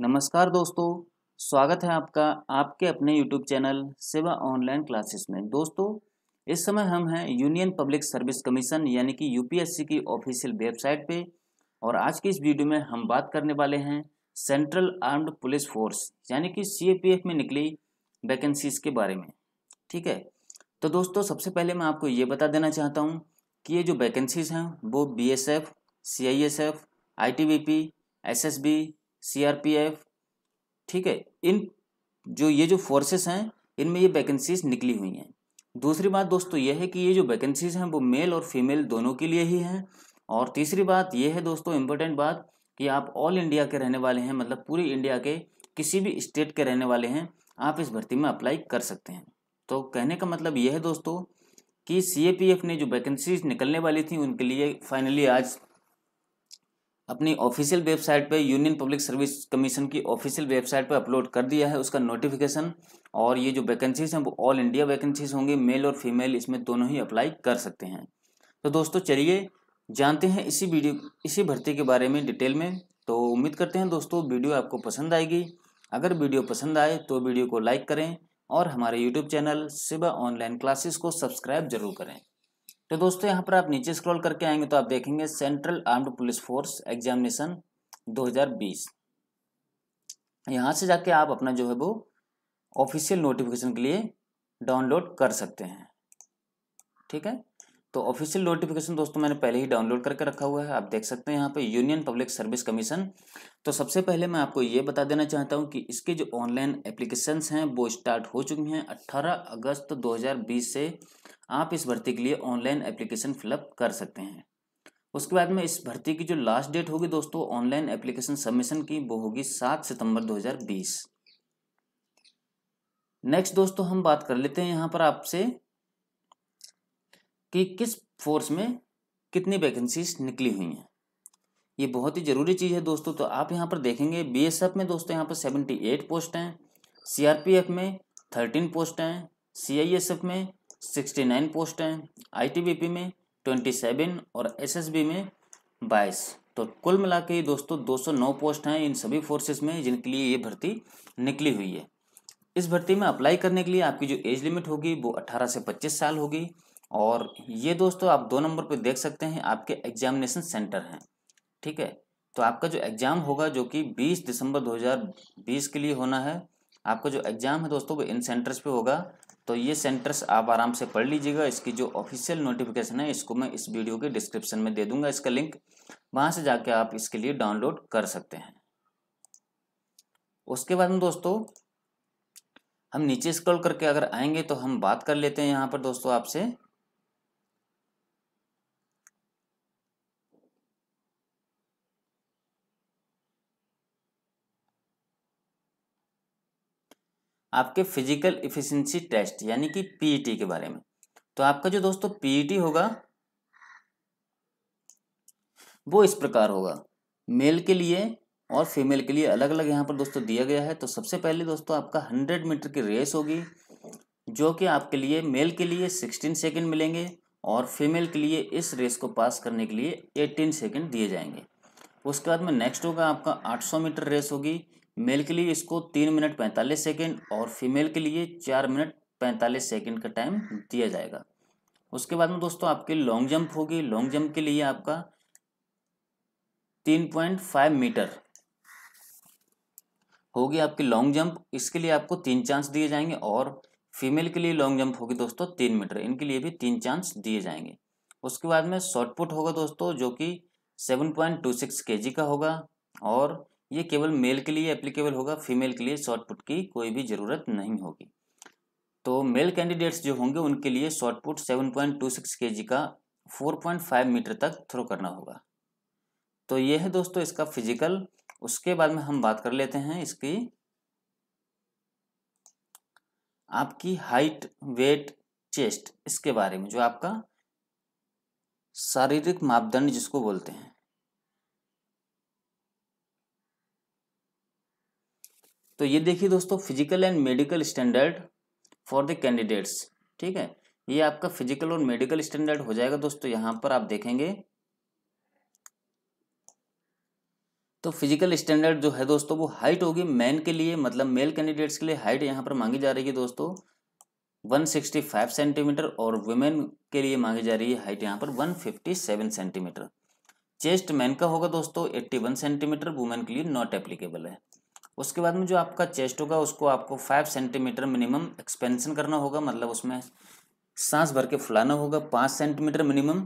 नमस्कार दोस्तों स्वागत है आपका आपके अपने YouTube channel Seva online classes में दोस्तों इस समय हम हैं यूनियन पब्लिक सर्विस कमीशन यानी कि यूपीएससी की ऑफिशियल वेबसाइट पे और आज की इस वीडियो में हम बात करने वाले हैं सेंट्रल आर्म्ड पुलिस फोर्स यानी कि सी में निकली वैकेंसीज के बारे में ठीक है तो दोस्तों सबसे पहले मैं आपको ये बता देना चाहता हूँ कि ये जो वैकेंसीज हैं वो B S F C I S F I T B P S S B CRPF ठीक है इन जो ये जो फोर्सेस हैं इनमें ये वैकेंसीज निकली हुई हैं दूसरी बात दोस्तों ये है कि ये जो वैकेंसीज हैं वो मेल और फीमेल दोनों के लिए ही हैं और तीसरी बात ये है दोस्तों इम्पोर्टेंट बात कि आप ऑल इंडिया के रहने वाले हैं मतलब पूरी इंडिया के किसी भी स्टेट के रहने वाले हैं आप इस भर्ती में अप्लाई कर सकते हैं तो कहने का मतलब यह है दोस्तों कि सी ने जो वैकेंसीज निकलने वाली थी उनके लिए फाइनली आज अपनी ऑफिशियल वेबसाइट पे यूनियन पब्लिक सर्विस कमीशन की ऑफिशियल वेबसाइट पे अपलोड कर दिया है उसका नोटिफिकेशन और ये जो वैकेंसीज हैं वो ऑल इंडिया वैकेंसीज होंगी मेल और फीमेल इसमें दोनों ही अप्लाई कर सकते हैं तो दोस्तों चलिए जानते हैं इसी वीडियो इसी भर्ती के बारे में डिटेल में तो उम्मीद करते हैं दोस्तों वीडियो आपको पसंद आएगी अगर वीडियो पसंद आए तो वीडियो को लाइक करें और हमारे YouTube channel Siba online classes को सब्सक्राइब जरूर करें तो दोस्तों यहाँ पर आप नीचे स्क्रॉल करके आएंगे तो आप देखेंगे central armed police force examination 2020 यहाँ से जाके आप अपना जो है वो ऑफिशियल नोटिफिकेशन के लिए डाउनलोड कर सकते हैं ठीक है तो ऑफिशियल नोटिफिकेशन दोस्तों मैंने पहले ही डाउनलोड करके रखा हुआ है आप देख सकते हैं यहाँ पे यूनियन पब्लिक सर्विस कमीशन तो सबसे पहले मैं आपको ये बता देना चाहता हूँ कि इसके जो ऑनलाइन एप्लीकेशंस हैं वो स्टार्ट हो चुकी हैं 18 अगस्त 2020 से आप इस भर्ती के लिए ऑनलाइन एप्लीकेशन फिलअप कर सकते हैं उसके बाद में इस भर्ती की जो लास्ट डेट होगी दोस्तों ऑनलाइन एप्लीकेशन सबमिशन की वो होगी सात सितंबर 2020 नेक्स्ट दोस्तों हम बात कर लेते हैं यहाँ पर आपसे कि किस फोर्स में कितनी वैकेंसीज निकली हुई हैं ये बहुत ही ज़रूरी चीज़ है दोस्तों तो आप यहाँ पर देखेंगे बीएसएफ में दोस्तों यहाँ पर सेवेंटी एट पोस्ट हैं सीआरपीएफ में थर्टीन पोस्ट हैं सीआईएसएफ में सिक्सटी नाइन पोस्ट हैं आईटीबीपी में ट्वेंटी सेवन और एसएसबी में बाईस तो कुल मिला के दोस्तों दो सौ नौ पोस्ट हैं इन सभी फोर्सेस में जिनके लिए ये भर्ती निकली हुई है इस भर्ती में अप्लाई करने के लिए आपकी जो एज लिमिट होगी वो अट्ठारह से पच्चीस साल होगी और ये दोस्तों आप दो नंबर पे देख सकते हैं आपके एग्जामिनेशन सेंटर हैं ठीक है तो आपका जो एग्ज़ाम होगा जो कि 20 दिसंबर 2020 के लिए होना है आपका जो एग्ज़ाम है दोस्तों वो इन सेंटर्स पे होगा तो ये सेंटर्स आप आराम से पढ़ लीजिएगा इसकी जो ऑफिशियल नोटिफिकेशन है इसको मैं इस वीडियो के डिस्क्रिप्शन में दे दूंगा इसका लिंक वहाँ से जाके आप इसके लिए डाउनलोड कर सकते हैं उसके बाद में दोस्तों हम नीचे स्क्रॉल करके अगर आएंगे तो हम बात कर लेते हैं यहाँ पर दोस्तों आपसे आपके फिजिकल इफिशेंसी टेस्ट यानी कि पीईटी के बारे में तो आपका जो दोस्तों पीईटी होगा वो इस प्रकार होगा मेल के लिए और फीमेल के लिए अलग अलग यहाँ पर दोस्तों दिया गया है तो सबसे पहले दोस्तों आपका हंड्रेड मीटर की रेस होगी जो कि आपके लिए मेल के लिए सिक्सटीन सेकेंड मिलेंगे और फीमेल के लिए इस रेस को पास करने के लिए एटीन सेकेंड दिए जाएंगे उसके बाद में नेक्स्ट होगा आपका आठ सौ मीटर रेस होगी मेल के लिए इसको तीन मिनट पैंतालीस सेकेंड और फीमेल के लिए चार मिनट पैंतालीस सेकेंड का टाइम दिया जाएगा उसके बाद में दोस्तों आपकी लॉन्ग जंप होगी लॉन्ग जंप के लिए आपका तीन पॉइंट फाइव मीटर होगी आपकी लॉन्ग जंप इसके लिए आपको तीन चांस दिए जाएंगे और फीमेल के लिए लॉन्ग जंप होगी दोस्तों तीन मीटर इनके लिए भी तीन चांस दिए जाएंगे उसके बाद में शॉर्ट पुट होगा दोस्तों जो कि सेवन पॉइंट टू सिक्स के जी का होगा और ये केवल मेल के लिए एप्लीकेबल होगा फीमेल के लिए शॉर्टपुट की कोई भी ज़रूरत नहीं होगी तो मेल कैंडिडेट्स जो होंगे उनके लिए शॉर्टपुट 7.26 जी का 4.5 मीटर तक थ्रो करना होगा तो ये है दोस्तों इसका फिजिकल उसके बाद में हम बात कर लेते हैं इसकी आपकी हाइट वेट चेस्ट इसके बारे में जो आपका शारीरिक मापदंड जिसको बोलते हैं तो ये देखिए दोस्तों physical and medical standard for the candidates ठीक है ये आपका फिजिकल और मेडिकल स्टैंडर्ड हो जाएगा दोस्तों यहाँ पर आप देखेंगे तो फिजिकल स्टैंडर्ड जो है दोस्तों वो हाइट होगी मैन के लिए मतलब मेल कैंडिडेट्स के लिए हाइट यहाँ पर मांगी जा रही है दोस्तों 165 सेंटीमीटर और वुमेन के लिए मांगी जा रही है हाइट यहाँ पर 157 सेंटीमीटर चेस्ट मैन का होगा दोस्तों 81 सेंटीमीटर वुमेन के लिए नॉट एप्लीकेबल है उसके बाद में जो आपका चेस्ट होगा उसको आपको फाइव सेंटीमीटर मिनिमम एक्सपेंशन करना होगा मतलब उसमें सांस भर के फुलाना होगा पाँच सेंटीमीटर मिनिमम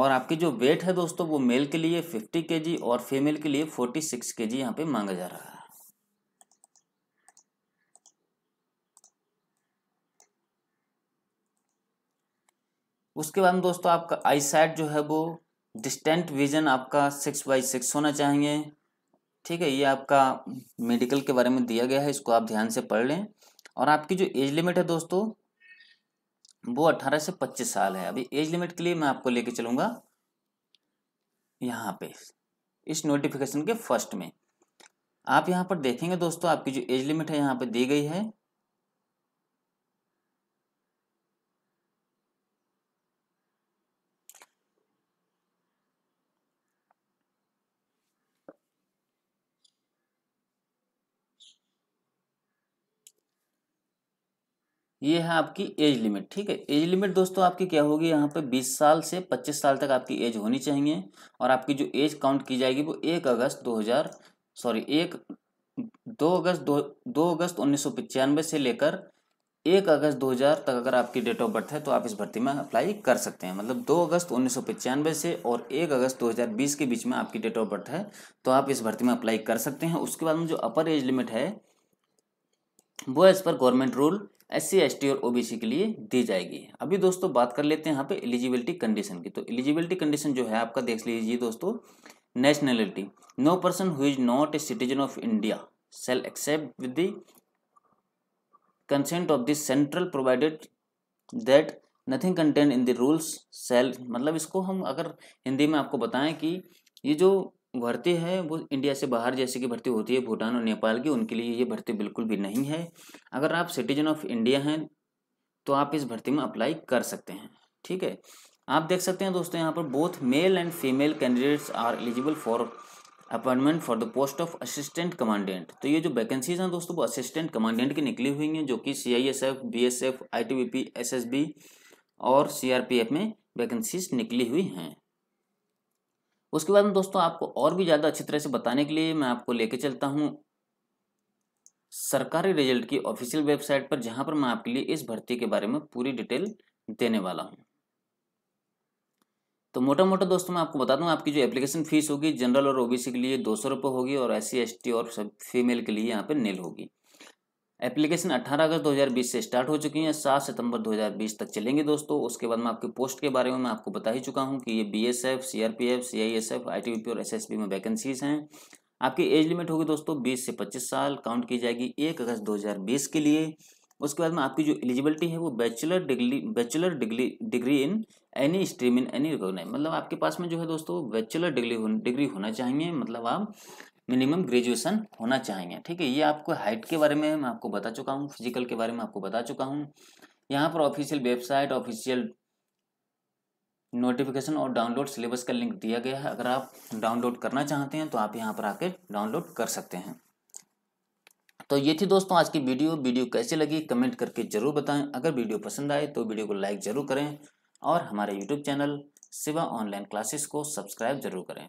और आपकी जो वेट है दोस्तों वो मेल के लिए फिफ्टी के और फीमेल के लिए फोर्टी सिक्स के जी यहाँ पे मांगा जा रहा है उसके बाद दोस्तों आपका आई साइट जो है वो डिस्टेंट विजन आपका सिक्स बाई सिक्स होना चाहिए ठीक है ये आपका मेडिकल के बारे में दिया गया है इसको आप ध्यान से पढ़ लें और आपकी जो एज लिमिट है दोस्तों वो अठारह से पच्चीस साल है अभी एज लिमिट के लिए मैं आपको लेके चलूंगा यहाँ पे इस नोटिफिकेशन के फर्स्ट में आप यहाँ पर देखेंगे दोस्तों आपकी जो एज लिमिट है यहाँ पे दी गई है ये है आपकी एज लिमिट ठीक है एज लिमिट दोस्तों आपकी क्या होगी यहाँ पे 20 साल से 25 साल तक आपकी एज होनी चाहिए और आपकी जो एज काउंट की जाएगी वो एक अगस्त 2000 सॉरी एक दो अगस्त दो दो अगस्त उन्नीस से लेकर एक अगस्त 2000 तक अगर आपकी डेट ऑफ बर्थ है तो आप इस भर्ती में अप्लाई कर सकते हैं मतलब दो अगस्त उन्नीस से और एक अगस्त 2020 के बीच में आपकी डेट ऑफ बर्थ है तो आप इस भर्ती में अप्लाई कर सकते हैं उसके बाद में जो अपर एज लिमिट है वो as per government rule S C और ओबीसी के लिए दी जाएगी अभी दोस्तों बात कर लेते हैं यहाँ पे एलिजिबिलिटी कंडीशन की तो एलिजिबिलिटी कंडीशन जो है आपका देख लीजिए दोस्तों nationality no person who is not a citizen of India shall except with the of central provided that nothing content in the rules shall मतलब इसको हम अगर हिंदी में आपको बताएं कि ये जो भर्ती हैं वो इंडिया से बाहर जैसे कि भर्ती होती है भूटान और नेपाल की उनके लिए ये भर्ती बिल्कुल भी नहीं है अगर आप सिटीजन ऑफ इंडिया हैं तो आप इस भर्ती में अप्लाई कर सकते हैं ठीक है आप देख सकते हैं दोस्तों यहाँ पर both male and female candidates are eligible for appointment for the post of assistant commandant तो ये जो वैकेंसीज हैं दोस्तों वो असिस्टेंट कमांडेंट की निकली हुई हैं जो कि C I S F B S F I T B P S S B और सी आर पी एफ में वैकेंसीज निकली हुई हैं उसके बाद में दोस्तों आपको और भी ज़्यादा अच्छी तरह से बताने के लिए मैं आपको लेके चलता हूँ सरकारी रिजल्ट की ऑफिशियल वेबसाइट पर जहां पर मैं आपके लिए इस भर्ती के बारे में पूरी डिटेल देने वाला हूँ तो मोटा मोटा दोस्तों मैं आपको बता दूं आपकी जो एप्लीकेशन फीस होगी जनरल और ओबीसी के लिए दो सौ रुपये होगी और एस सी और सब फीमेल के लिए यहाँ पे नील होगी एप्लीकेशन 18 अगस्त 2020 से स्टार्ट हो चुकी हैं 7 सितंबर 2020 तक चलेंगे दोस्तों उसके बाद मैं आपके पोस्ट के बारे में मैं आपको बता ही चुका हूं कि ये बीएसएफ सीआरपीएफ सीआईएसएफ आईटीबीपी और एसएसबी में वैकेंसीज हैं आपकी एज लिमिट होगी दोस्तों 20 से 25 साल काउंट की जाएगी एक अगस्त 2020 के लिए उसके बाद में आपकी जो एलिजिबिलिटी है वो bachelor degree bachelor degree degree in any stream in any recognise मतलब आपके पास में जो है दोस्तों बैचलर डिग्री डिग्री होना चाहिए मतलब आप मिनिमम ग्रेजुएशन होना चाहेंगे ठीक है ये आपको हाइट के बारे में मैं आपको बता चुका हूँ फिजिकल के बारे में आपको बता चुका हूँ यहाँ पर ऑफिशियल वेबसाइट ऑफिशियल नोटिफिकेशन और डाउनलोड सिलेबस का लिंक दिया गया है अगर आप डाउनलोड करना चाहते हैं तो आप यहाँ पर आके डाउनलोड कर सकते हैं तो ये थी दोस्तों आज की वीडियो वीडियो कैसे लगी कमेंट करके जरूर बताएं अगर वीडियो पसंद आए तो वीडियो को लाइक जरूर करें और हमारे YouTube channel Siva online classes को सब्सक्राइब जरूर करें